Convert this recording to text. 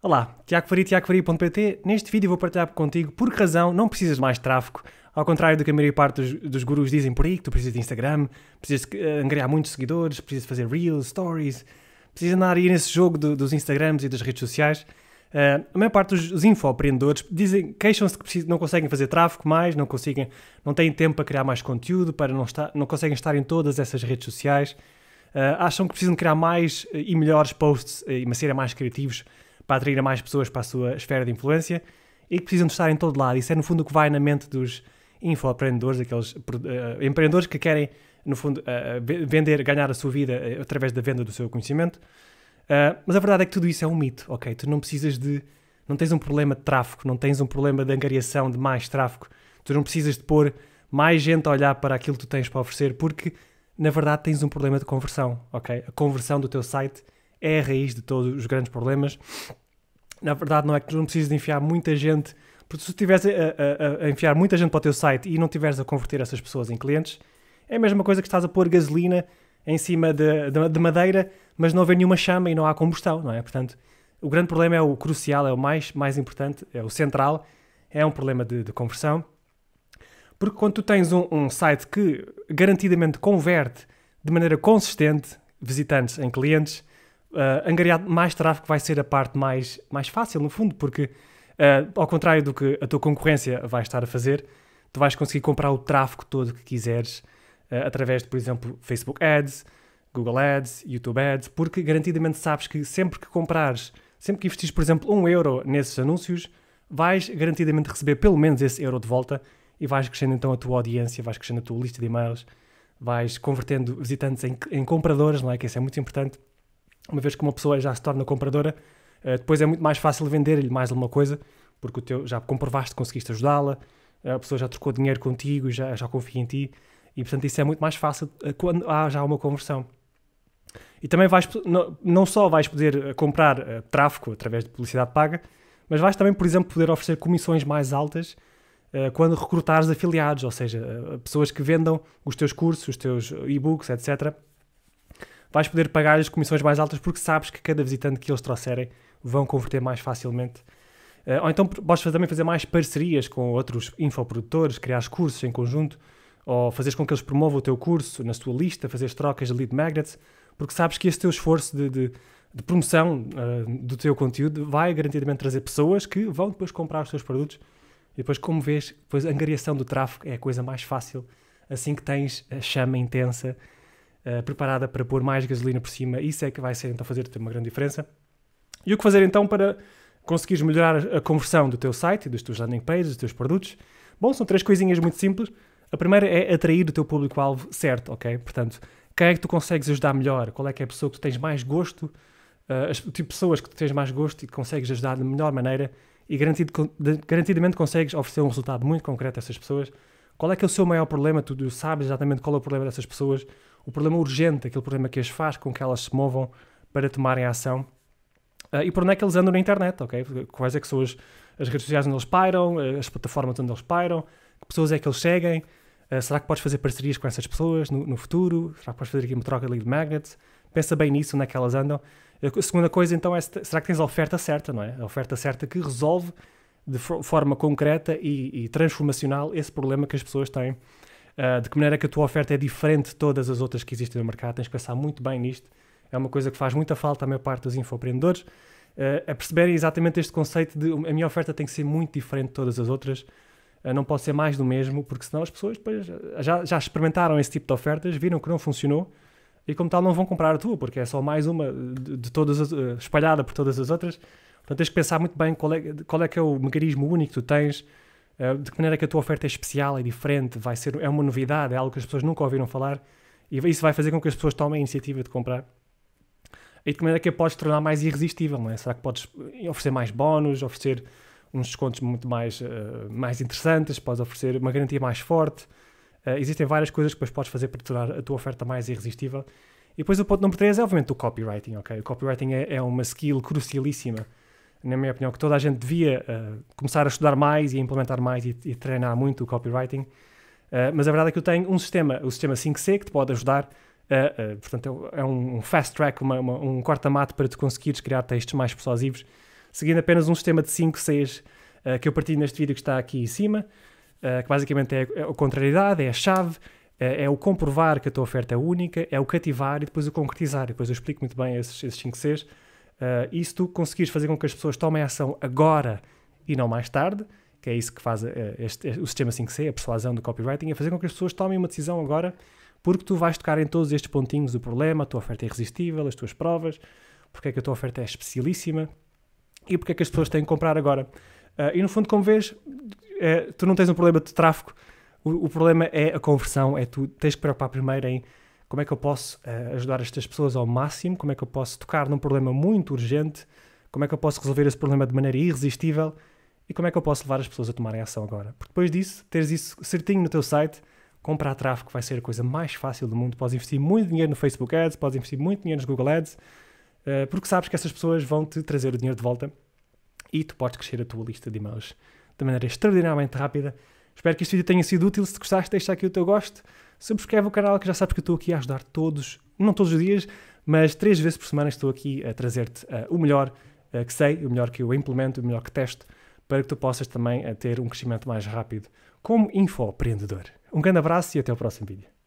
Olá, Tiago Faria, tiagofaria.pt. Neste vídeo vou partilhar contigo por que razão não precisas de mais tráfego, ao contrário do que a maioria parte dos, dos gurus dizem por aí, que tu precisas de Instagram, precisas uh, angariar muitos seguidores, precisas de fazer Reels, Stories, precisas andar aí nesse jogo do, dos Instagrams e das redes sociais. Uh, a maior parte dos infoempreendedores dizem, queixam-se que precisam, não conseguem fazer tráfego mais, não conseguem, não têm tempo para criar mais conteúdo, para não, estar, não conseguem estar em todas essas redes sociais, uh, acham que precisam de criar mais e melhores posts e uma série mais criativos para atrair mais pessoas para a sua esfera de influência e que precisam de estar em todo lado. Isso é, no fundo, o que vai na mente dos infoempreendedores, aqueles uh, empreendedores que querem, no fundo, uh, vender, ganhar a sua vida através da venda do seu conhecimento. Uh, mas a verdade é que tudo isso é um mito, ok? Tu não precisas de. Não tens um problema de tráfego, não tens um problema de angariação de mais tráfego. Tu não precisas de pôr mais gente a olhar para aquilo que tu tens para oferecer, porque na verdade tens um problema de conversão, ok? A conversão do teu site é a raiz de todos os grandes problemas. Na verdade, não é que tu não precises de enfiar muita gente, porque se tu estiveres a, a, a, enfiar muita gente para o teu site e não estiveres a converter essas pessoas em clientes, é a mesma coisa que estás a pôr gasolina em cima de, de, de madeira, mas não haver nenhuma chama e não há combustão, não é? Portanto, o grande problema é o crucial, é o mais, mais importante, é o central, é um problema de, de conversão. Porque quando tu tens um, um, site que garantidamente converte de maneira consistente visitantes em clientes, uh, ah, angariar mais tráfego vai ser a parte mais, mais fácil, no fundo, porque uh, ao contrário do que a tua concorrência vai estar a fazer, tu vais conseguir comprar o tráfego todo que quiseres uh, através de, por exemplo, Facebook Ads, Google Ads, YouTube Ads, porque garantidamente sabes que sempre que comprares, sempre que investires, por exemplo, um euro nesses anúncios, vais garantidamente receber pelo menos esse euro de volta e vais crescendo então a tua audiência, vais crescendo a tua lista de e-mails, vais convertendo visitantes em, em compradores, não é? Que isso é muito importante uma vez que uma pessoa já se torna compradora, eh, depois é muito mais fácil vender-lhe mais alguma coisa, porque o teu, já comprovaste, conseguiste ajudá-la, eh, a pessoa já trocou dinheiro contigo, já, já confia em ti, e portanto isso é muito mais fácil eh, quando há já uma conversão. E também vais, não, não só vais poder comprar uh, tráfego através de publicidade paga, mas vais também, por exemplo, poder oferecer comissões mais altas uh, quando recrutares afiliados, ou seja, uh, pessoas que vendam os teus cursos, os teus e-books, etc., vais poder pagar as comissões mais altas porque sabes que cada visitante que eles trouxerem vão converter mais facilmente. Uh, ou então podes também fazer mais parcerias com outros infoprodutores, criar cursos em conjunto, ou fazeres com que eles promovam o teu curso na sua lista, fazeres trocas de lead magnets, porque sabes que esse teu esforço de, de, de promoção uh, do teu conteúdo vai garantidamente trazer pessoas que vão depois comprar os teus produtos. E depois, como vês, depois a angariação do tráfego é a coisa mais fácil assim que tens a chama intensa eh, preparada para pôr mais gasolina por cima. Isso é que vai ser então fazer uma grande diferença. E o que fazer então para conseguires melhorar a conversão do teu site, dos teus landing pages, dos teus produtos? Bom, são três coisinhas muito simples. A primeira é atrair o teu público-alvo certo, ok? Portanto, quem é que tu consegues ajudar melhor? Qual é que é a pessoa que tu tens mais gosto? Uh, as tipo, pessoas que tu tens mais gosto e que consegues ajudar de melhor maneira e garantido, garantidamente consegues oferecer um resultado muito concreto a essas pessoas qual é que é o seu maior problema? Tu, sabes exatamente qual é o problema dessas pessoas, o problema urgente, aquele problema que as faz com que elas se movam para tomarem ação. Uh, e por onde é que eles andam na internet, ok? Quais é que são as, as redes sociais onde eles pairam, eh, as plataformas onde eles pairam, que pessoas é que eles seguem, Uh, será que podes fazer parcerias com essas pessoas no, no, futuro? Será que podes fazer aqui uma troca de magnets? Pensa bem nisso, onde é que elas andam. A eh, segunda coisa, então, é se será que tens a oferta certa, não é? A oferta certa que resolve de forma concreta e, e transformacional esse problema que as pessoas têm. Uh, de que maneira é que a tua oferta é diferente de todas as outras que existem no mercado, tens que pensar muito bem nisto. É uma coisa que faz muita falta à maior parte dos infoempreendedores, uh, a perceberem exatamente este conceito de a minha oferta tem que ser muito diferente de todas as outras, uh, não pode ser mais do mesmo, porque senão as pessoas depois já, já experimentaram esse tipo de ofertas, viram que não funcionou e, como tal, não vão comprar a tua, porque é só mais uma de, de todas as, espalhada por todas as outras Portanto, tens que pensar muito bem qual é, qual é que é o mecanismo único que tu tens, eh, de que maneira é que a tua oferta é especial, é diferente, vai ser, é uma novidade, é algo que as pessoas nunca ouviram falar e isso vai fazer com que as pessoas tomem a iniciativa de comprar. E de que maneira é que a podes tornar mais irresistível, não é? Será que podes eh, oferecer mais bónus, oferecer uns descontos muito mais, uh, mais interessantes, podes oferecer uma garantia mais forte. Uh, existem várias coisas que depois podes fazer para tornar a tua oferta mais irresistível. E depois o ponto número 3 é obviamente o copywriting, ok? O copywriting é, é uma skill crucialíssima na minha opinião, que toda a gente devia uh, começar a estudar mais e a implementar mais e, e treinar muito o copywriting. Uh, mas a verdade é que eu tenho um sistema, o sistema 5C, que te pode ajudar. Uh, portanto, é, é um fast track, uma, uma, um corta-mato para tu conseguires criar textos mais persuasivos, seguindo apenas um sistema de 5 Cs eh, que eu partilho neste vídeo que está aqui em cima, que basicamente é, é a contrariedade, é a chave, é o comprovar que a tua oferta é única, é o cativar e depois o concretizar. E depois eu explico muito bem esses, esses 5 Cs. Uh, e se tu conseguires fazer com que as pessoas tomem ação agora e não mais tarde, que é isso que faz uh, este, o sistema 5C, a persuasão do copywriting, é fazer com que as pessoas tomem uma decisão agora, porque tu vais tocar em todos estes pontinhos do problema, a tua oferta é irresistível, as tuas provas, porque é que a tua oferta é especialíssima e porque é que as pessoas têm que comprar agora. Uh, e no fundo, como vês, tu não tens um problema de tráfego, o, o problema é a conversão, é tu tens que preocupar primeiro em como é que eu posso uh, ajudar estas pessoas ao máximo, como é que eu posso tocar num problema muito urgente, como é que eu posso resolver esse problema de maneira irresistível e como é que eu posso levar as pessoas a tomarem ação agora. Porque depois disso, teres isso certinho no teu site, comprar tráfego vai ser a coisa mais fácil do mundo. Podes investir muito dinheiro no Facebook Ads, podes investir muito dinheiro nos Google Ads, uh, porque sabes que essas pessoas vão te trazer o dinheiro de volta e tu podes crescer a tua lista de e-mails de maneira extraordinariamente rápida. Espero que este vídeo tenha sido útil. Se gostaste, deixa aqui o teu gosto subscreve o canal que já sabes que eu estou aqui a ajudar todos, não todos os dias, mas três vezes por semana estou aqui a trazer-te uh, o melhor uh, que sei, o melhor que eu implemento, o melhor que testo, para que tu possas também uh, ter um crescimento mais rápido como infoempreendedor. Um grande abraço e até o próximo vídeo.